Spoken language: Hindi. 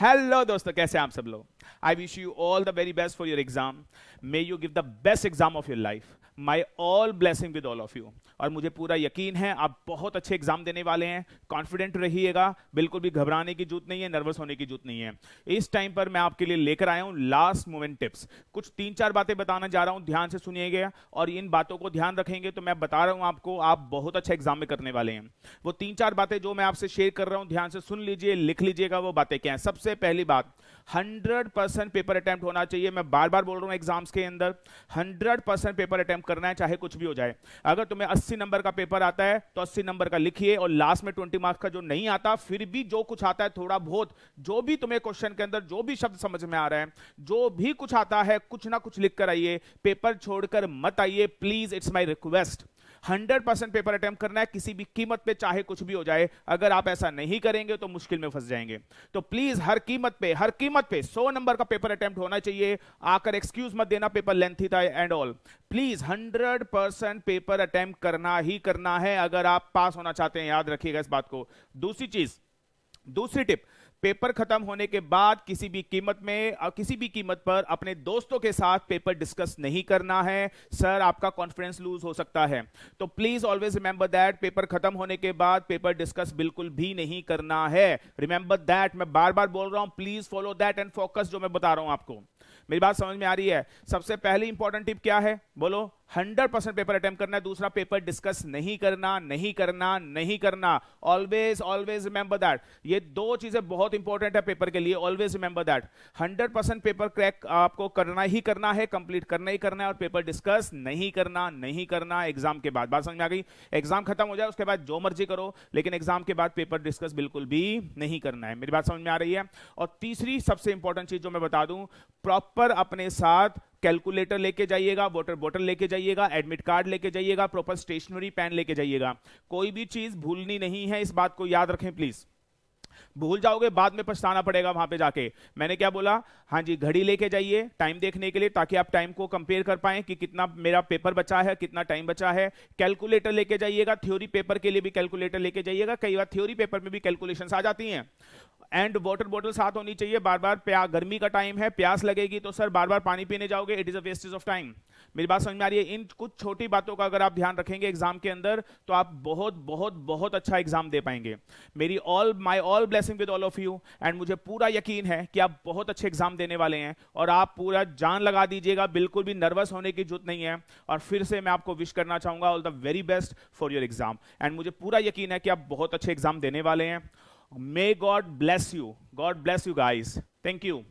हेलो दोस्तों कैसे आप सब लोग I wish you all the very best for your exam. May you give the best exam of your life. My all blessing with all of you और मुझे पूरा यकीन है आप बहुत अच्छे एग्जाम देने वाले हैं कॉन्फिडेंट रहिएगा बिल्कुल भी घबराने की जरूरत नहीं है नर्वस होने की जरूरत नहीं है इस टाइम पर मैं आपके लिए लेकर आया हूं लास्ट मोमेंट टिप्स कुछ तीन चार बातें बताना जा रहा हूं ध्यान से सुनिएगा और इन बातों को ध्यान रखेंगे तो मैं बता रहा हूं आपको आप बहुत अच्छे एग्जाम में करने वाले हैं वो तीन चार बातें जो मैं आपसे शेयर कर रहा हूं ध्यान से सुन लीजिए लिख लीजिएगा वो बातें क्या है सबसे पहली बात हंड्रेड परसेंट पेपर अटैम्प्ट होना चाहिए मैं बार बार बोल रहा हूँ एग्जाम्स के अंदर हंड्रेड पेपर अटैम्प्ट करना है चाहे कुछ भी हो जाए अगर तुम्हें अस्सी नंबर का पेपर आता है तो अस्सी नंबर का लिखिए और लास्ट में ट्वेंटी मार्क्स का जो नहीं आता फिर भी जो कुछ आता है थोड़ा बहुत जो भी तुम्हें क्वेश्चन के अंदर जो भी शब्द समझ में आ रहे हैं जो भी कुछ आता है कुछ ना कुछ लिख कर आइए पेपर छोड़कर मत आइए please it's my request hundred percent paper attempt करना है किसी भी कीमत पे चाहे कुछ भी हो जाए अगर आप ऐसा नहीं करेंगे तो मुश्किल में फंस जाएंगे तो प्लीज हर कीमत पे हर कीमत पे सौ नंबर का पेपर अटेम्प्ट होना चाहिए आकर एक्सक्यूज मत देना पेपर लेंथी था and all please hundred percent paper attempt करना ही करना है अगर आप पास होना चाहते हैं याद रखिएगा इस बात को दूसरी चीज दूसरी टिप पेपर खत्म होने के बाद किसी भी कीमत में किसी भी कीमत पर अपने दोस्तों के साथ पेपर डिस्कस नहीं करना है सर आपका कॉन्फिडेंस लूज हो सकता है तो please always remember that paper खत्म होने के बाद पेपर डिस्कस बिल्कुल भी नहीं करना है रिमेंबर दैट मैं बार बार बोल रहा हूं please follow that and focus जो मैं बता रहा हूं आपको मेरी बात समझ में आ रही है सबसे पहली इंपॉर्टेंट टिप क्या है बोलो हंड्रेड परसेंट पेपर अटेम्प्ट करना है दूसरा पेपर डिस्कस नहीं करना नहीं करना नहीं करना ऑलवेज ऑलवेज रिमेंबर दैट ये दो चीजें बहुत इंपॉर्टेंट है पेपर के लिए always remember that hundred percent paper crack आपको करना ही करना है कंप्लीट करना ही करना है और पेपर डिस्कस नहीं करना नहीं करना एग्जाम के बाद बात समझ में आ गई एग्जाम खत्म हो जाए उसके बाद जो मर्जी करो लेकिन एग्जाम के बाद पेपर डिस्कस बिल्कुल भी नहीं करना है मेरी बात समझ में आ रही है और तीसरी सबसे इंपॉर्टेंट चीज जो मैं बता दूं प्रॉपर अपने साथ कैलकुलेटर लेके जाइएगा वाटर बॉटल लेके जाइएगा एडमिट कार्ड लेके जाइएगा प्रॉपर स्टेशनरी पेन लेके जाइएगा कोई भी चीज भूलनी नहीं है इस बात को याद रखें प्लीज भूल जाओगे बाद में पछताना पड़ेगा वहां पे जाके मैंने क्या बोला हाँ जी घड़ी लेके जाइए टाइम देखने के लिए ताकि आप टाइम को कंपेयर कर पाए कि कितना मेरा पेपर बचा है कितना टाइम बचा है कैलकुलेटर लेके जाइएगा थ्योरी पेपर के लिए भी कैलकुलेटर लेके जाइएगा कई बार थ्योरी पेपर में भी कैलकुलेशन आ जाती है एंड वाटर बॉटल साथ होनी चाहिए बार बार प्या गर्मी का टाइम है प्यास लगेगी तो सर बार बार पानी पीने जाओगे it is a wastage of time मेरी बात समझ में आ रही है इन कुछ छोटी बातों का अगर आप ध्यान रखेंगे एग्जाम के अंदर तो आप बहुत बहुत बहुत अच्छा एग्जाम दे पाएंगे मेरी all my all blessing with all of you and मुझे पूरा यकीन है कि आप बहुत अच्छे एग्जाम देने वाले हैं और आप पूरा जान लगा दीजिएगा बिल्कुल भी नर्वस होने की जरूरत नहीं है और फिर से मैं आपको विश करना चाहूंगा all the very best for your exam and मुझे पूरा यकीन है कि आप बहुत अच्छे एग्जाम देने वाले हैं May God bless you. God bless you guys. Thank you.